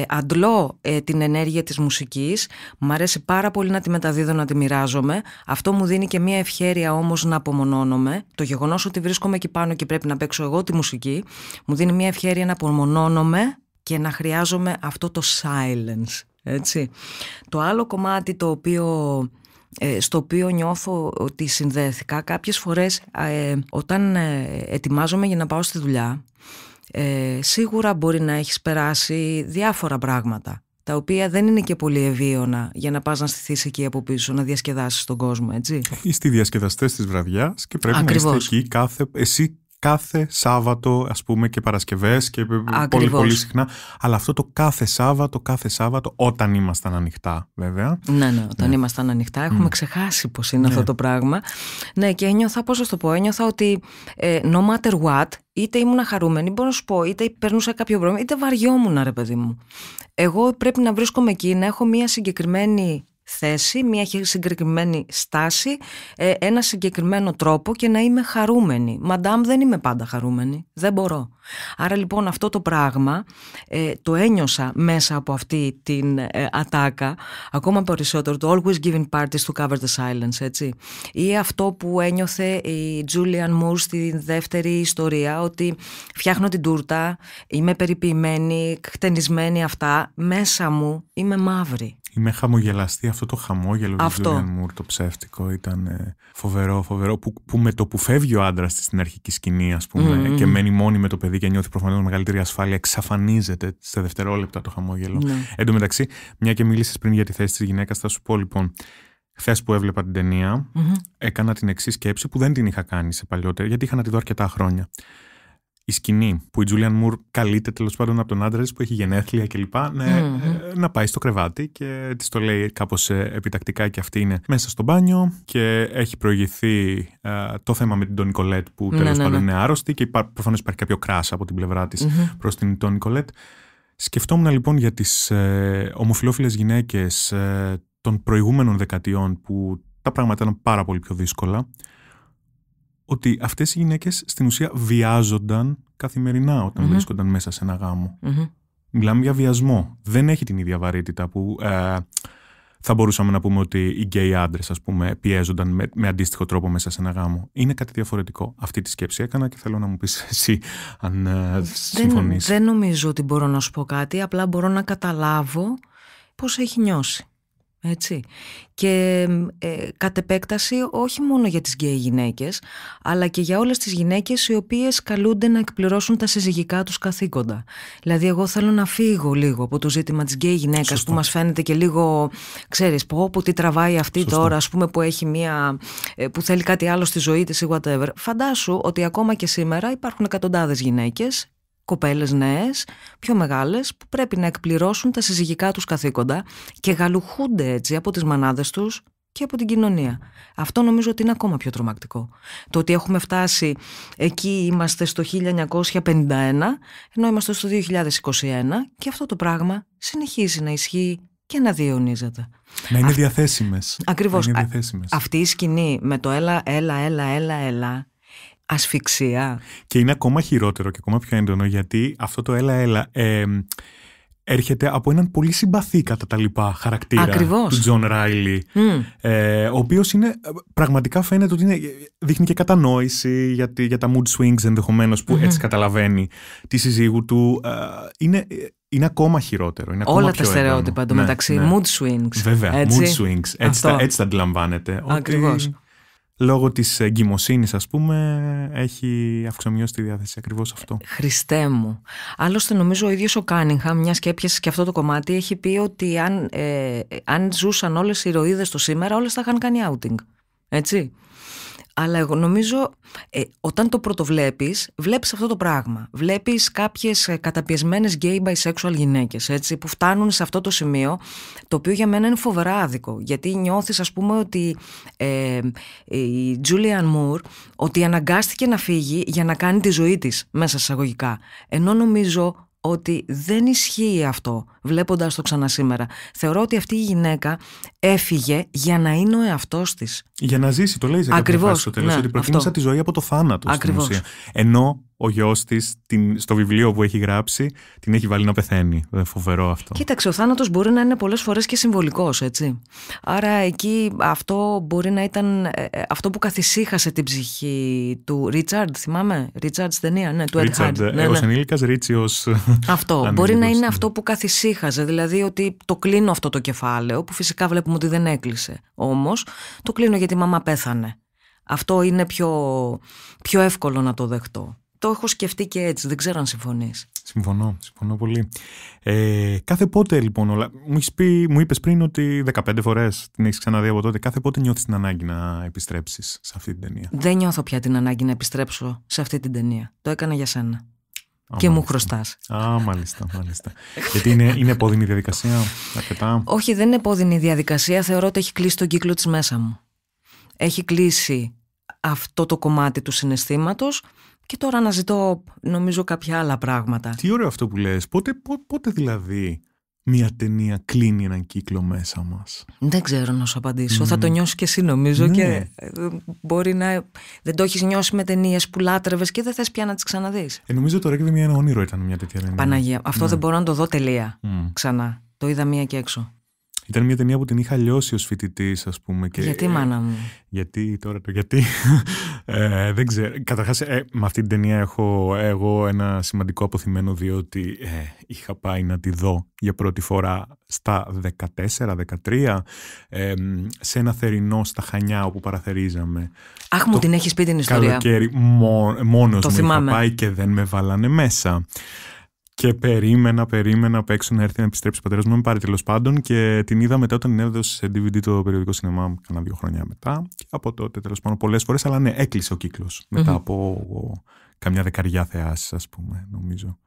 Speaker 2: αντλώ την ενέργεια της μουσικής. Μου αρέσει πάρα πολύ να τη μεταδίδω, να τη μοιράζομαι. Αυτό μου δίνει και μια ευχέρεια όμως να απομονώνομαι. Το γεγονός ότι βρίσκομαι εκεί πάνω και πρέπει να παίξω εγώ τη μουσική μου δίνει μια ευχέρεια να απομονώνομαι και να χρειάζομαι αυτό το silence. Έτσι. Το άλλο κομμάτι το οποίο, ε, στο οποίο νιώθω ότι συνδέθηκα κάποιες φορές ε, όταν ε, ετοιμάζομαι για να πάω στη δουλειά σίγουρα μπορεί να έχεις περάσει διάφορα πράγματα τα οποία δεν είναι και πολύ ευίωνα για να πας να στηθείς εκεί από πίσω, να διασκεδάσεις τον κόσμο, έτσι.
Speaker 1: Είστε οι διασκεδαστές της βραδιάς και πρέπει να είστε εκεί κάθε... Εσύ κάθε Σάββατο, ας πούμε, και Παρασκευές και πολύ πολύ συχνά. Αλλά αυτό το κάθε Σάββατο, κάθε Σάββατο, όταν ήμασταν ανοιχτά, βέβαια.
Speaker 2: Ναι, ναι, όταν ναι. ήμασταν ανοιχτά. Έχουμε ξεχάσει πώς είναι ναι. αυτό το πράγμα. Ναι, και ένιωθα, πώς σας το πω, ένιωθα ότι ε, no matter what, είτε ήμουν χαρούμενη, μπορώ να σου πω, είτε περνούσα κάποιο πρόβλημα, είτε βαριόμουν, ρε παιδί μου. Εγώ πρέπει να βρίσκομαι εκεί, να έχω μία συγκεκριμένη θέση, μια συγκεκριμένη στάση, ε, ένα συγκεκριμένο τρόπο και να είμαι χαρούμενη. Μαντάμ, δεν είμαι πάντα χαρούμενη. Δεν μπορώ. Άρα λοιπόν αυτό το πράγμα ε, το ένιωσα μέσα από αυτή την ε, ατάκα ακόμα περισσότερο, το Always Giving Parties to Cover the Silence, έτσι. Ή αυτό που ένιωθε η Julian Moore στη δεύτερη ιστορία, ότι φτιάχνω την τούρτα, είμαι περιποιημένη, χτενισμένη αυτά, μέσα μου είμαι μαύρη.
Speaker 1: Είμαι χαμογελαστή, αυτό το χαμόγελο του Μουρ το ψεύτικο, ήταν ε, φοβερό, φοβερό, που, με το που φεύγει ο άντρας στην αρχική σκηνή, ας πουμε mm. και μένει μόνη με το παιδί παιδί και νιώθει προφανώς μεγαλύτερη ασφάλεια, εξαφανίζεται σε δευτερόλεπτα το χαμόγελο. Ναι. Εν τω μεταξύ, μια και μίλησες πριν για τη θέση της γυναίκας, θα σου πω λοιπόν. Χθες που έβλεπα την ταινια έκανα την εξή σκέψη που δεν την είχα κάνει σε παλιότερα, γιατί είχα να τη δω αρκετά χρόνια η σκηνή που η Τζουλιαν Μουρ καλείται τέλος πάντων από τον άντρα που έχει γενέθλια κλπ. Ναι, mm-hmm. να πάει στο κρεβάτι και της το λέει κάπως ε, επιτακτικά και αυτή είναι μέσα στο μπάνιο και έχει προηγηθεί ε, το θέμα με την Τονικολέτ Νικολέτ που ναι, τέλος ναι, πάντων ναι. είναι άρρωστη και υπά, προφανώς υπάρχει κάποιο κράσα από την πλευρά της mm-hmm. προς την Τον Νικολέτ. Σκεφτόμουν λοιπόν για τις ε, γυναίκε γυναίκες ε, των προηγούμενων δεκαετιών που τα πράγματα ήταν πάρα πολύ πιο δύσκολα ότι αυτές οι γυναίκες στην ουσία βιάζονταν καθημερινά όταν βρίσκονταν μέσα σε ένα Μιλάμε για βιασμό. Δεν έχει την ίδια βαρύτητα που ε, θα μπορούσαμε να πούμε ότι οι γκέι άντρες, ας πούμε, πιέζονταν με, με αντίστοιχο τρόπο μέσα σε ένα γάμο. Είναι κάτι διαφορετικό. Αυτή τη σκέψη έκανα και θέλω να μου πεις εσύ αν ε,
Speaker 2: Δεν νομίζω ότι μπορώ να σου πω κάτι. Απλά μπορώ να καταλάβω πώς έχει νιώσει. Έτσι. Και ε, κατ' επέκταση όχι μόνο για τις γκέι γυναίκες, αλλά και για όλες τις γυναίκες οι οποίες καλούνται να εκπληρώσουν τα συζυγικά τους καθήκοντα. Δηλαδή εγώ θέλω να φύγω λίγο από το ζήτημα της γκέι γυναίκας που μας φαίνεται και λίγο, ξέρεις, πω, πω τι τραβάει αυτή τώρα, ας πούμε που έχει μία, ε, που θέλει κάτι άλλο στη ζωή της ή whatever. Φαντάσου ότι ακόμα και σήμερα υπάρχουν εκατοντάδες γυναίκες κοπέλες νέες, πιο μεγάλες, που πρέπει να εκπληρώσουν τα συζυγικά τους καθήκοντα και γαλουχούνται έτσι από τις μανάδες τους και από την κοινωνία. Αυτό νομίζω ότι είναι ακόμα πιο τρομακτικό. Το ότι έχουμε φτάσει εκεί είμαστε στο 1951, ενώ είμαστε στο 2021 και αυτό το πράγμα συνεχίζει να ισχύει και να διαιωνίζεται. Να είναι
Speaker 1: διαθέσιμες. Ακριβώς. αυτή
Speaker 2: η σκηνή με το έλα, έλα, έλα, έλα, έλα ασφυξία.
Speaker 1: Και είναι ακόμα χειρότερο και ακόμα πιο έντονο γιατί αυτό το έλα έλα έρχεται από έναν πολύ συμπαθή κατά τα λοιπά χαρακτήρα Ακριβώς. του Τζον Ράιλι ε, ο οποίος είναι ε, πραγματικά φαίνεται ότι είναι, ε, δείχνει και κατανόηση για, τα mood swings ενδεχομένως που έτσι καταλαβαίνει τη συζύγου του ε, είναι είναι ακόμα χειρότερο. Είναι Όλα τα στερεότυπα εντωμεταξύ. Ναι, ναι, Mood swings. Βέβαια, έτσι. mood swings. Έτσι, τα, έτσι τα Ακριβώς λόγω της εγκυμοσύνης ας πούμε έχει αυξομοιώσει τη διάθεση ακριβώς αυτό.
Speaker 2: Χριστέ μου. Άλλωστε νομίζω ο ίδιος ο Κάνιγχα, μιας και σε και αυτό το κομμάτι έχει πει ότι αν, ε, ε, αν ζούσαν όλες οι ηρωίδες το σήμερα όλες θα είχαν κάνει outing. Έτσι. Αλλά εγώ νομίζω ε, όταν το πρωτοβλέπεις, βλέπεις αυτό το πράγμα. Βλέπεις κάποιες ε, καταπιεσμένες gay bisexual γυναίκες, έτσι, που φτάνουν σε αυτό το σημείο, το οποίο για μένα είναι φοβερά άδικο. Γιατί νιώθεις, ας πούμε, ότι ε, η Julian Moore, ότι αναγκάστηκε να φύγει για να κάνει τη ζωή της μέσα σε αγωγικά Ενώ νομίζω ότι δεν ισχύει αυτό, βλέποντας το ξανά σήμερα. Θεωρώ ότι αυτή η γυναίκα έφυγε για να είναι ο εαυτός της. Για να ζήσει,
Speaker 1: το λέει σε Ακριβώς, κάποια στο ναι, ότι τη ζωή από το θάνατο Ακριβώς. στην ουσία. Ενώ ο γιος της στο βιβλίο που έχει γράψει την έχει βάλει να πεθαίνει. Δεν φοβερό αυτό.
Speaker 2: Κοίταξε, ο θάνατος μπορεί να είναι πολλές φορές και συμβολικός, έτσι. Άρα εκεί αυτό μπορεί να ήταν ε, ε, αυτό που καθησύχασε την ψυχή του Ρίτσαρντ, θυμάμαι. Ρίτσαρντ ταινία, ναι, του Ρίτσαρντ. Ε, ναι, ναι. ενήλικας Ρίτσι Αυτό. μπορεί να είναι αυτό που καθησύχαζε. Δηλαδή ότι το κλείνω αυτό το κεφάλαιο, που φυσικά βλέπουμε ότι δεν έκλεισε. Όμως το κλείνω γιατί η μαμά πέθανε. Αυτό είναι πιο, πιο εύκολο να το δεχτώ το έχω σκεφτεί και έτσι. Δεν ξέρω αν συμφωνείς.
Speaker 1: Συμφωνώ, συμφωνώ πολύ. Ε, κάθε πότε λοιπόν, όλα, μου, είπες πριν ότι 15 φορές την έχεις ξαναδεί από τότε, κάθε πότε νιώθεις την ανάγκη να επιστρέψεις σε αυτή την ταινία.
Speaker 2: Δεν νιώθω πια την ανάγκη να επιστρέψω σε αυτή την ταινία. Το έκανα για σένα. και μου χρωστάς.
Speaker 1: Α, μάλιστα, μάλιστα. Γιατί είναι, είναι η διαδικασία, αρκετά.
Speaker 2: Όχι, δεν είναι επώδυνη η διαδικασία. Θεωρώ ότι έχει κλείσει τον κύκλο της μέσα μου. Έχει κλείσει αυτό το κομμάτι του συναισθήματος και τώρα αναζητώ νομίζω κάποια άλλα πράγματα. Τι ωραίο αυτό που
Speaker 1: λες. Πότε, δηλαδή μια ταινία κλείνει έναν κύκλο μέσα μας. Δεν ξέρω να σου απαντήσω. Θα το νιώσεις και εσύ νομίζω ναι. και
Speaker 2: ε, μπορεί να... Δεν το έχεις νιώσει με ταινίες που λάτρευες και δεν θες πια να τις ξαναδείς.
Speaker 1: Ε, νομίζω το είναι ένα όνειρο ήταν μια τέτοια ταινία. Παναγία. Αυτό ναι. δεν
Speaker 2: μπορώ να το δω τελεία ξανά. Το είδα μία και έξω.
Speaker 1: Ήταν μια ταινία που την είχα λιώσει ως φοιτητής, ας πούμε. Και... Γιατί, μάνα μου. Γιατί, τώρα το γιατί. Ε, δεν ξέρω. Καταρχάς, ε, με αυτή την ταινία έχω εγώ ένα σημαντικό αποθυμένο, διότι ε, είχα πάει να τη δω για πρώτη φορά στα 14-13 σε ένα θερινό στα Χανιά όπου παραθερίζαμε.
Speaker 2: Αχ, μου την έχεις πει την ιστορία. Καλοκαίρι,
Speaker 1: μό, μόνος μου είχα πάει και δεν με βάλανε μέσα. Και περίμενα, περίμενα απ' έξω να έρθει να επιστρέψει ο πατέρας μου. με πάρει τέλος πάντων και την είδα μετά όταν την έδωσε σε DVD το περιοδικό σινεμά μου, κάνα δύο χρόνια μετά. Και από τότε τέλος πάντων πολλές φορές, αλλά ναι, έκλεισε ο κυκλο μετά από καμιά δεκαριά θεάσει, ας πούμε, νομίζω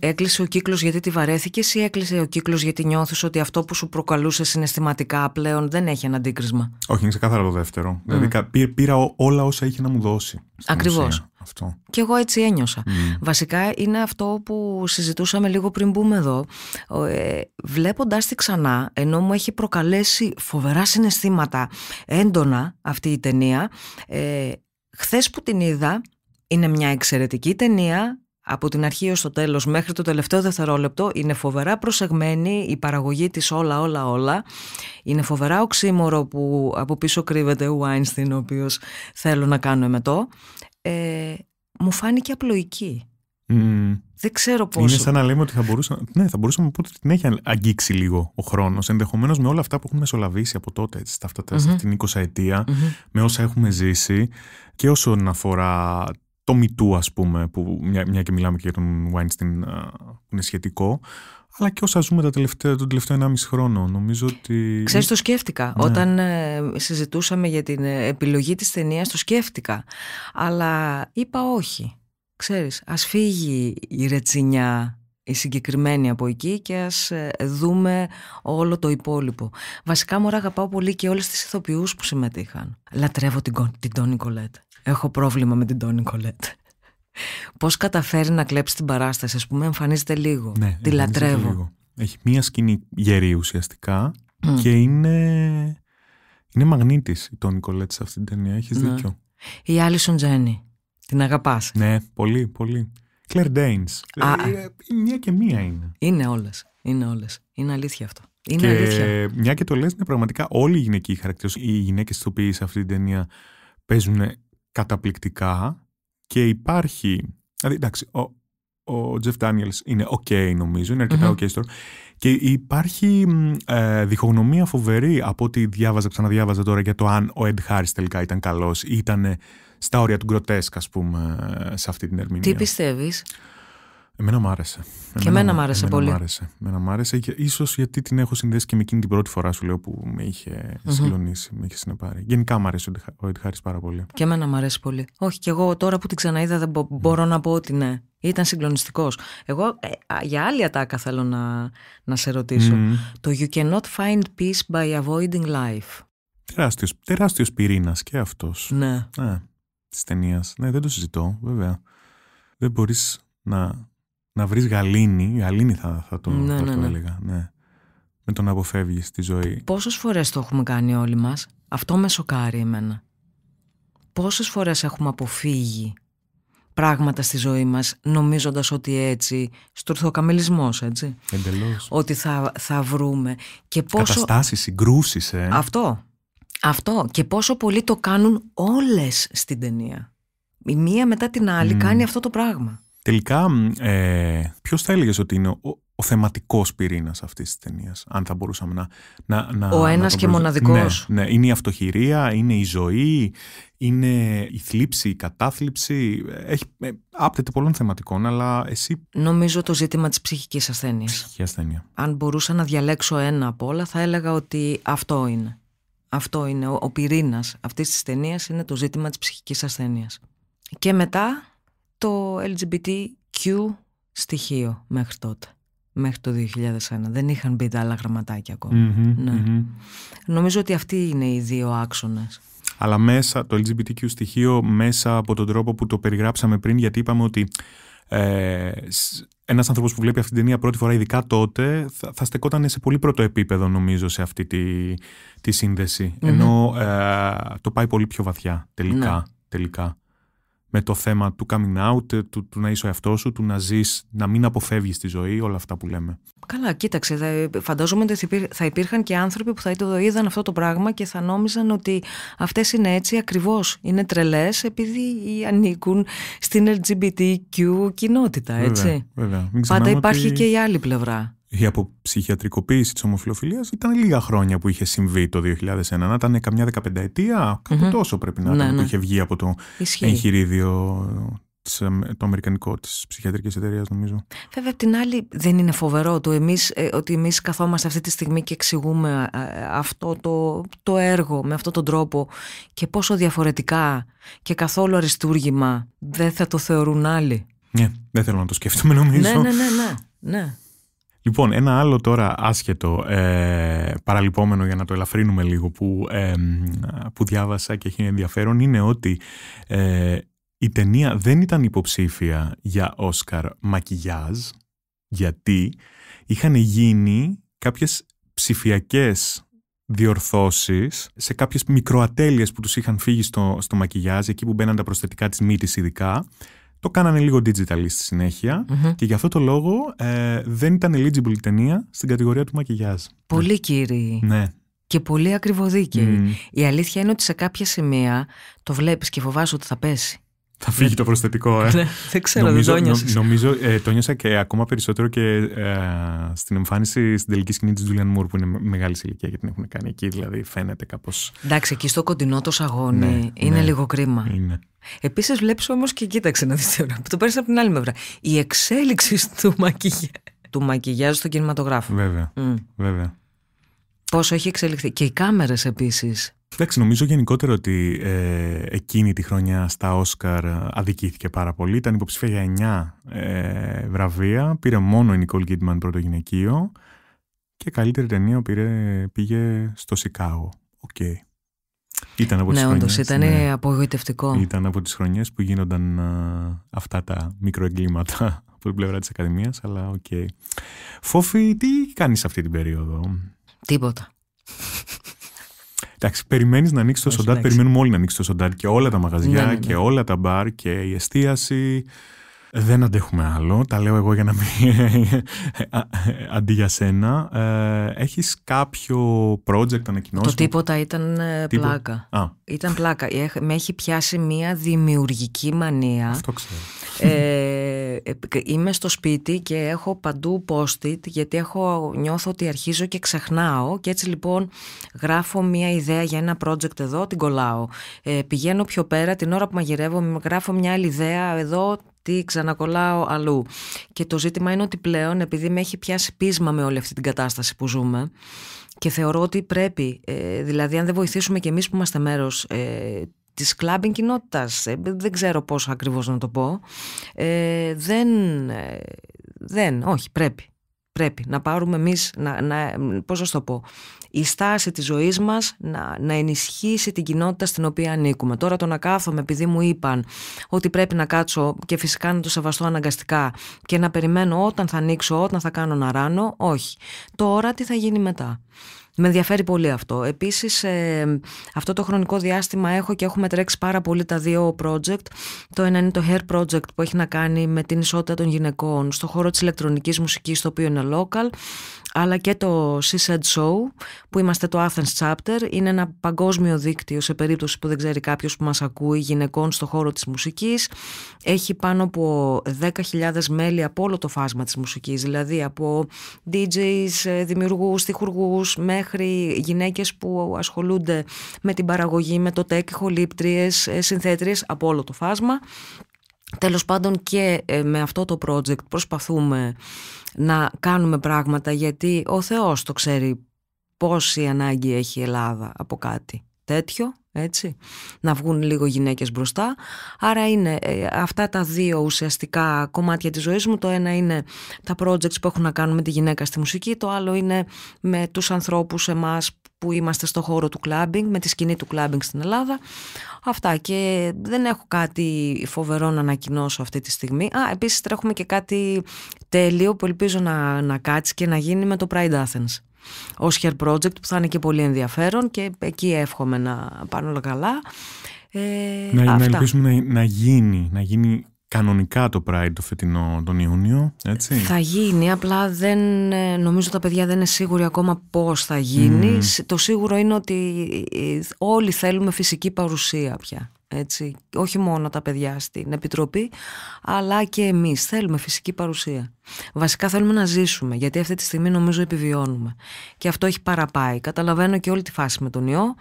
Speaker 2: έκλεισε ο κύκλος γιατί τη βαρέθηκες ή έκλεισε ο κύκλος γιατί νιώθεις ότι αυτό που σου προκαλούσε συναισθηματικά πλέον δεν έχει ένα αντίκρισμα.
Speaker 1: Όχι, είναι ξεκάθαρα το δεύτερο. Mm. Δηλαδή πήρα, όλα όσα είχε να μου δώσει. Ακριβώς. Αυτό.
Speaker 2: Και εγώ έτσι ένιωσα. Mm. Βασικά είναι αυτό που συζητούσαμε λίγο πριν μπούμε εδώ. Ε, βλέποντάς τη ξανά, ενώ μου έχει προκαλέσει φοβερά συναισθήματα έντονα αυτή η ταινία, ε, χθες που την είδα, είναι μια εξαιρετική ταινία, από την αρχή ως το τέλος μέχρι το τελευταίο δευτερόλεπτο είναι φοβερά προσεγμένη η παραγωγή της όλα όλα όλα είναι φοβερά οξύμορο που από πίσω κρύβεται ο Άινστιν ο οποίος θέλω να κάνω εμετό ε, μου φάνηκε απλοϊκή mm. Δεν ξέρω πώ. Είναι σαν να
Speaker 1: λέμε ότι θα μπορούσαμε. Ναι, θα μπορούσαμε να πούμε ότι την έχει αγγίξει λίγο ο χρόνος. Ενδεχομένως με όλα αυτά που έχουμε μεσολαβήσει από τότε, στα αυτά mm-hmm. την 20 ετία, mm-hmm. με όσα έχουμε ζήσει, και όσον αφορά το μητού ας πούμε, που μια, μια και μιλάμε και για τον Weinstein που είναι σχετικό, αλλά και όσα ζούμε τα τελευταία, τον τελευταίο 1,5 χρόνο. Νομίζω ότι. Ξέρεις, το
Speaker 2: σκέφτηκα. Ναι. Όταν ε, συζητούσαμε για την ε, επιλογή της ταινίας, το σκέφτηκα. Αλλά είπα όχι. Ξέρεις, ας φύγει η ρετσινιά η συγκεκριμένη από εκεί και ας ε, δούμε όλο το υπόλοιπο. Βασικά μου αγαπάω πολύ και όλες τις ηθοποιούς που συμμετείχαν. Λατρεύω την, την Τόνι Κολέτ. Έχω πρόβλημα με την Τόνι Κολέτ. Πώς καταφέρει να κλέψει την παράσταση, ας πούμε, εμφανίζεται λίγο. Ναι, τη λατρεύω. Λίγο.
Speaker 1: Έχει μία σκηνή γερή ουσιαστικά και είναι. Είναι μαγνήτης η Τόνι Κολέτ σε αυτή την ταινία. Έχεις ναι. δίκιο.
Speaker 2: Η Άλισον Τζένι. Την αγαπάς.
Speaker 1: Ναι, πολύ, πολύ.
Speaker 2: Κλέρ Ντέιν. Ε, ε, ε, μία και μία είναι. Είναι όλες. Είναι όλες. Είναι αλήθεια αυτό. Είναι αλήθεια.
Speaker 1: Μια και το λες, είναι πραγματικά όλοι οι γυναικοί χαρακτήρε, οι γυναίκες του σε αυτή την ταινία παίζουν καταπληκτικά και υπάρχει. Δηλαδή, εντάξει, ο, ο Τζεφ Ντάνιελ είναι OK, νομίζω, είναι αρκετά mm-hmm. Και υπάρχει ε, διχογνωμία φοβερή από ό,τι διάβαζα, ξαναδιάβαζα τώρα για το αν ο Ed Harris τελικά ήταν καλός ή ήταν στα όρια του γκροτέσκα, ας πούμε, σε αυτή την ερμηνεία. Τι πιστεύεις. Εμένα μου άρεσε. Και εμένα μου άρεσε πολύ. Μ άρεσε. Εμένα μου άρεσε και ίσως γιατί την έχω συνδέσει και με εκείνη την πρώτη φορά σου λέω που με είχε mm-hmm. συγκλονίσει, με είχε συνεπάρει. Γενικά μου αρέσει ο Ed πάρα πολύ.
Speaker 2: Και εμένα μου αρέσει πολύ. Όχι, και εγώ τώρα που την ξαναείδα δεν μπορώ να πω ότι ναι. Ήταν συγκλονιστικός. Εγώ ε, για άλλη ατάκα θέλω να, να σε ρωτήσω. Το You cannot find peace by avoiding life.
Speaker 1: Τεράστιος, τεράστιος πυρήνας και αυτός. Ναι. ναι. Της Ναι, δεν το συζητώ, βέβαια. Δεν μπορείς να να βρεις γαλήνη, γαλήνη θα, θα το, ναι, θα ναι, το ναι. έλεγα, ναι. με τον να αποφεύγεις τη ζωή.
Speaker 2: Πόσες φορές το έχουμε κάνει όλοι μας, αυτό με σοκάρει εμένα. Πόσες φορές έχουμε αποφύγει πράγματα στη ζωή μας νομίζοντας ότι έτσι, στουρθοκαμελισμός έτσι, Εντελώς. ότι θα, θα βρούμε. Και πόσο... Καταστάσεις,
Speaker 1: συγκρούσεις. Ε.
Speaker 2: Αυτό, αυτό και πόσο πολύ το κάνουν όλες στην ταινία. Η μία μετά την άλλη κάνει αυτό το πράγμα.
Speaker 1: Τελικά, ε, ποιος θα έλεγες ότι είναι ο, ο θεματικός πυρήνας αυτής της ταινίας, αν θα μπορούσαμε να. να, να ο ένας και μοναδικός. Ναι, ναι, είναι η αυτοχειρία, είναι η ζωή, είναι η θλίψη, η κατάθλιψη. Έχει, ε, άπτεται πολλών θεματικών, αλλά εσύ.
Speaker 2: Νομίζω το ζήτημα της ψυχικής ασθένειας. Ψυχική ασθένεια. Αν μπορούσα να διαλέξω ένα από όλα, θα έλεγα ότι αυτό είναι. Αυτό είναι. Ο, ο πυρήνας αυτής της ταινίας είναι το ζήτημα της ψυχικής ασθένειας. Και μετά το LGBTQ στοιχείο μέχρι τότε. Μέχρι το 2001. Δεν είχαν μπει τα άλλα γραμματάκια ναι. Νομίζω ότι αυτοί είναι οι δύο άξονες.
Speaker 1: Αλλά μέσα το LGBTQ στοιχείο μέσα από τον τρόπο που το περιγράψαμε πριν γιατί είπαμε ότι ε, ένας άνθρωπος που βλέπει αυτή την ταινία πρώτη φορά, ειδικά τότε, θα, στεκόταν σε πολύ πρώτο επίπεδο, νομίζω, σε αυτή τη, τη συνδεση Ενώ ε, το πάει πολύ πιο βαθιά τελικά. Ναι. τελικά με το θέμα του coming out, του, του να είσαι ο εαυτός σου, του να ζεις, να μην αποφεύγεις τη ζωή, όλα αυτά που λέμε.
Speaker 2: Καλά, κοίταξε. Φαντάζομαι ότι θα υπήρχαν και άνθρωποι που θα το είδαν αυτό το πράγμα και θα νόμιζαν ότι αυτές είναι έτσι ακριβώς. Είναι τρελές επειδή ανήκουν στην LGBTQ κοινότητα, έτσι.
Speaker 1: Βέβαια, βέβαια. Πάντα υπάρχει και
Speaker 2: η άλλη πλευρά
Speaker 1: η αποψυχιατρικοποίηση της ομοφυλοφιλία ήταν λίγα χρόνια που είχε συμβεί το 2001. Να ήταν καμιά δεκαπενταετία, κάπου τόσο πρέπει να ναι, ήταν ναι, ναι. που είχε βγει από το Ισχύει. εγχειρίδιο ε, το αμερικανικό της ψυχιατρικής εταιρείας, νομίζω.
Speaker 2: Βέβαια, απ' την άλλη, δεν είναι φοβερό το εμείς, ε, ότι εμείς καθόμαστε αυτή τη στιγμή και εξηγούμε ε, αυτό το, το έργο με αυτόν τον τρόπο και πόσο διαφορετικά και καθόλου αριστούργημα δεν θα το θεωρούν άλλοι. Ναι,
Speaker 1: δεν θέλω να το σκέφτομαι, νομίζω. Ναι, ναι, ναι. ναι. ναι. Λοιπόν, ένα άλλο τώρα άσχετο, ε, παραλυπόμενο για να το ελαφρύνουμε λίγο, που, ε, που διάβασα και έχει ενδιαφέρον, είναι ότι ε, η ταινία δεν ήταν υποψήφια για Όσκαρ μακιγιάζ, γιατί είχαν γίνει κάποιες ψηφιακές διορθώσεις σε κάποιες μικροατέλειες που τους είχαν φύγει στο, στο μακιγιάζ, εκεί που μπαίναν τα προσθετικά της μύτης ειδικά, το κάνανε λίγο digital στη συνεχεια και γι' αυτό το λόγο ε, δεν ήταν eligible η ταινία στην κατηγορία του μακιγιάζ.
Speaker 2: Πολύ ναι. κύριοι. Ναι. Και πολύ ακριβοδίκαιοι. Η αλήθεια είναι ότι σε κάποια σημεία το βλέπεις και φοβάσαι ότι θα πέσει.
Speaker 1: Θα φύγει το προσθετικό, ε. Ναι, δεν ξέρω, νομίζω, δεν το νομίζω ε, το νιώσα και ακόμα περισσότερο και ε, στην εμφάνιση στην τελική σκηνή της Julian Moore που είναι μεγάλη ηλικία γιατί την έχουν κάνει εκεί. Δηλαδή φαίνεται κάπως.
Speaker 2: Εντάξει, εκεί στο κοντινό το σαγόνι ναι, είναι ναι. λίγο κρίμα. Είναι. Επίσης βλέπεις όμως και κοίταξε να δεις τώρα. Το παίρνεις από την άλλη μεριά. Η εξέλιξη του μακιγιάζ του μακιγιάζ κινηματογράφο. Βέβαια. Mm. βέβαια. Πόσο έχει εξελιχθεί. Και οι κάμερες επίσης.
Speaker 1: Εντάξει, νομίζω γενικότερα ότι ε, εκείνη τη χρονιά στα Όσκαρ αδικήθηκε πάρα πολύ. Ήταν υποψηφία για 9 ε, βραβεία. Πήρε μόνο η Νικόλ Κίτμαν πρώτο γυναικείο. Και καλύτερη ταινία πήρε, πήγε στο Σικάγο. Οκ. Ήταν από τις ναι, χρονιές, ήταν ναι.
Speaker 2: απογοητευτικό.
Speaker 1: Ήταν από τις χρονιές που γίνονταν ε, αυτά τα μικροεγκλήματα από την πλευρά της Ακαδημίας, αλλά οκ. Okay. Φόφη, τι κάνεις αυτή την περίοδο. Τίποτα. Εντάξει, περιμένεις να ανοίξεις το σοντάρ, περιμένουμε όλοι να ανοίξει το σοντάρ και όλα τα μαγαζιά ναι, ναι, και ναι. όλα τα μπαρ και η εστίαση. Δεν αντέχουμε άλλο. Τα λέω εγώ για να μην. αντί για σένα. Ε, Έχεις κάποιο project ανακοινώσεις. Το τίποτα
Speaker 2: ήταν ε, πλάκα. Ήταν πλάκα. Με έχει πιάσει μία δημιουργική μανία. Αυτό ξέρω ε, είμαι στο σπίτι και έχω παντού post-it γιατί έχω, νιώθω ότι αρχίζω και ξεχνάω και έτσι λοιπόν γράφω μια ιδέα για ένα project εδώ, την κολλάω. Ε, πηγαίνω πιο πέρα, την ώρα που μαγειρεύω γράφω μια άλλη ιδέα εδώ, τι ξανακολλάω αλλού. Και το ζήτημα είναι ότι πλέον επειδή με έχει πιάσει πείσμα με όλη αυτή την κατάσταση που ζούμε και θεωρώ ότι πρέπει, ε, δηλαδή αν δεν βοηθήσουμε και εμείς που είμαστε μέρος ε, της κλάμπιν κοινότητας, ε, δεν ξέρω πόσο ακριβώς να το πω, ε, δεν, ε, δεν, όχι, πρέπει. Πρέπει να πάρουμε εμείς, να, να, το πω, η στάση της ζωής μας να, να ενισχύσει την κοινότητα στην οποία ανήκουμε. Τώρα το να κάθομαι επειδή μου είπαν ότι πρέπει να κάτσω και φυσικά να το σεβαστώ αναγκαστικά και να περιμένω όταν θα ανοίξω, όταν θα κάνω να ράνω, όχι. Τώρα τι θα γίνει μετά. Με ενδιαφέρει πολύ αυτό. Επίσης ε, αυτό το χρονικό διάστημα έχω και έχουμε τρέξει πάρα πολύ τα δύο project. Το ένα είναι το Hair Project που έχει να κάνει με την ισότητα των γυναικών στο χώρο της ηλεκτρονικής μουσικής το οποίο είναι local αλλά και το CSED Show που είμαστε το Athens Chapter είναι ένα παγκόσμιο δίκτυο σε περίπτωση που δεν ξέρει κάποιος που μας ακούει γυναικών στο χώρο της μουσικής έχει πάνω από 10.000 μέλη από όλο το φάσμα της μουσικής δηλαδή από DJs, ε, δημιουργούς, στιχουργούς μέχρι γυναίκες που ασχολούνται με την παραγωγή, με το tech, χολύπτριες, ε, συνθέτριες από όλο το φάσμα Τέλος πάντων και ε, με αυτό το project προσπαθούμε να κάνουμε πράγματα γιατί ο Θεός το ξέρει πόση ανάγκη έχει η Ελλάδα από κάτι τέτοιο, έτσι, να βγουν λίγο γυναίκες μπροστά. Άρα είναι ε, αυτά τα δύο ουσιαστικά κομμάτια της ζωής μου. Το ένα είναι τα projects που έχουν να κάνουν με τη γυναίκα στη μουσική, το άλλο είναι με τους ανθρώπους εμάς που είμαστε στο χώρο του κλάμπινγκ, με τη σκηνή του κλάμπινγκ στην Ελλάδα. Αυτά και δεν έχω κάτι φοβερό να ανακοινώσω αυτή τη στιγμή. Α, επίσης τρέχουμε και κάτι τέλειο που ελπίζω να, να κάτσει και να γίνει με το Pride Athens ως share Project που θα είναι και πολύ ενδιαφέρον και εκεί εύχομαι να πάνε όλα καλά. Ε, να, να ελπίσουμε
Speaker 1: να, να, γίνει, να γίνει κανονικά το Pride το φετινό τον Ιούνιο, έτσι. Θα
Speaker 2: γίνει, απλά δεν, ε, νομίζω τα παιδιά δεν είναι σίγουροι ακόμα πώς θα γίνει. Mm. Το σίγουρο είναι ότι ε, ε, όλοι θέλουμε φυσική παρουσία πια έτσι, όχι μόνο τα παιδιά στην Επιτροπή, αλλά και εμείς θέλουμε φυσική παρουσία. Βασικά θέλουμε να ζήσουμε, γιατί αυτή τη στιγμή νομίζω επιβιώνουμε. Και αυτό έχει παραπάει. Καταλαβαίνω και όλη τη φάση με τον ιό.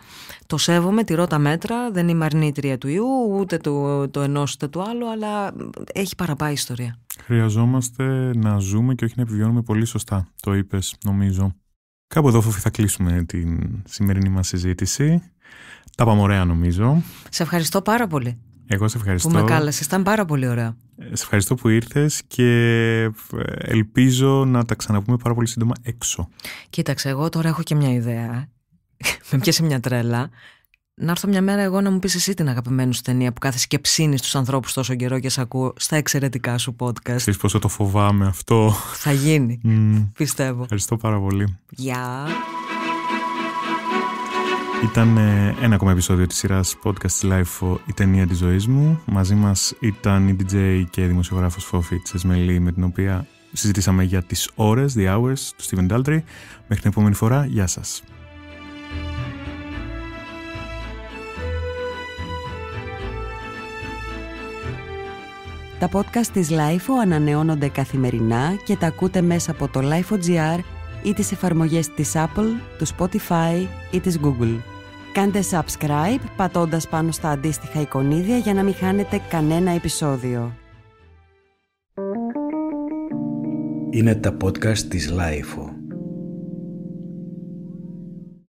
Speaker 2: Το σέβομαι, τηρώ τα μέτρα, δεν είμαι αρνήτρια του ιού, ούτε το, το ενός ούτε του άλλου, αλλά έχει παραπάει η ιστορία.
Speaker 1: Χρειαζόμαστε να ζούμε και όχι να επιβιώνουμε πολύ σωστά, το είπες νομίζω. Κάπου εδώ θα κλείσουμε την σημερινή μας συζήτηση. Τα πάμε ωραία νομίζω.
Speaker 2: Σε ευχαριστώ πάρα πολύ.
Speaker 1: Εγώ σε ευχαριστώ. Που με κάλεσε,
Speaker 2: ήταν πάρα πολύ ωραία.
Speaker 1: Σε ευχαριστώ που ήρθες και ε, ελπίζω να τα ξαναπούμε πάρα πολύ σύντομα έξω.
Speaker 2: Κοίταξε, εγώ τώρα έχω και μια ιδέα. με πιέσει μια τρέλα. Να έρθω μια μέρα εγώ να μου πεις εσύ την αγαπημένη σου ταινία που κάθεσαι και ψήνει τους ανθρώπους τόσο καιρό και σε ακούω στα εξαιρετικά σου podcast.
Speaker 1: Θε πόσο το φοβάμαι αυτό. Θα γίνει. Πιστεύω. Ευχαριστώ πάρα πολύ. Γεια. Ήταν ε, ένα ακόμα επεισόδιο της σειράς podcast Life η ταινία της ζωής μου. Μαζί μας ήταν η DJ και η δημοσιογράφος Φόφη Τσεσμελή με την οποία συζητήσαμε για τις ώρες, the hours του Steven Daltry. Μέχρι την επόμενη
Speaker 2: φορά, γεια σας. Τα podcast της Lifeo ανανεώνονται καθημερινά και τα ακούτε μέσα από το Lifeo.gr ή τις εφαρμογές της Apple, του Spotify ή της Google. Κάντε subscribe πατώντας πάνω στα αντίστοιχα εικονίδια για να μην χάνετε κανένα επεισόδιο. Είναι τα podcast της Lifeo.